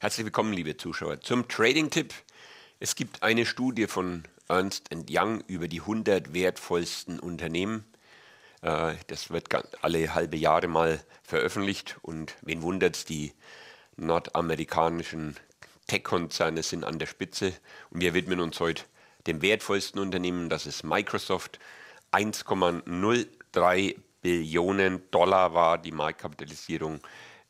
Herzlich willkommen, liebe Zuschauer, zum Trading-Tipp. Es gibt eine Studie von Ernst Young über die 100 wertvollsten Unternehmen. Äh, das wird alle halbe Jahre mal veröffentlicht und wen wundert es, die nordamerikanischen Tech-Konzerne sind an der Spitze und wir widmen uns heute dem wertvollsten Unternehmen, das ist Microsoft. 1,03 Billionen Dollar war die Marktkapitalisierung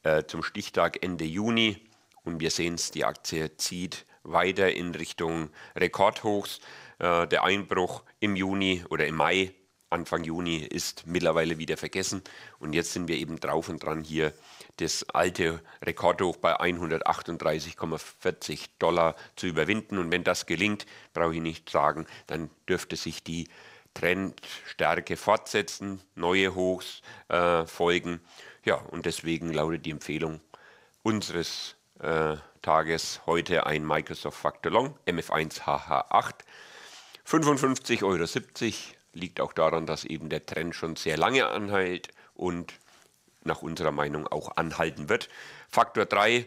äh, zum Stichtag Ende Juni. Und wir sehen es, die Aktie zieht weiter in Richtung Rekordhochs. Äh, der Einbruch im Juni oder im Mai, Anfang Juni, ist mittlerweile wieder vergessen. Und jetzt sind wir eben drauf und dran, hier das alte Rekordhoch bei 138,40 Dollar zu überwinden. Und wenn das gelingt, brauche ich nicht sagen, dann dürfte sich die Trendstärke fortsetzen, neue Hochs äh, folgen. Ja, und deswegen lautet die Empfehlung unseres äh, Tages heute ein Microsoft Factor Long MF1 HH8. 55,70 Euro liegt auch daran, dass eben der Trend schon sehr lange anhält und nach unserer Meinung auch anhalten wird. Faktor 3,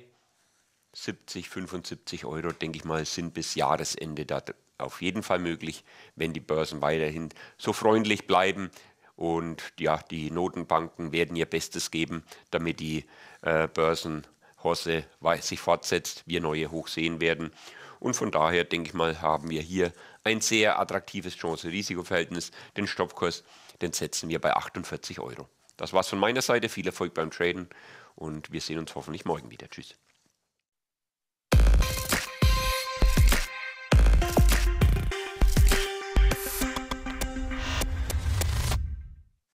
70, 75 Euro, denke ich mal, sind bis Jahresende da auf jeden Fall möglich, wenn die Börsen weiterhin so freundlich bleiben. Und ja, die Notenbanken werden ihr Bestes geben, damit die äh, Börsen Hosse sich fortsetzt, wir neue hochsehen werden. Und von daher, denke ich mal, haben wir hier ein sehr attraktives Chance-Risiko-Verhältnis. Den Stoppkurs, den setzen wir bei 48 Euro. Das war's von meiner Seite. Viel Erfolg beim Traden und wir sehen uns hoffentlich morgen wieder. Tschüss.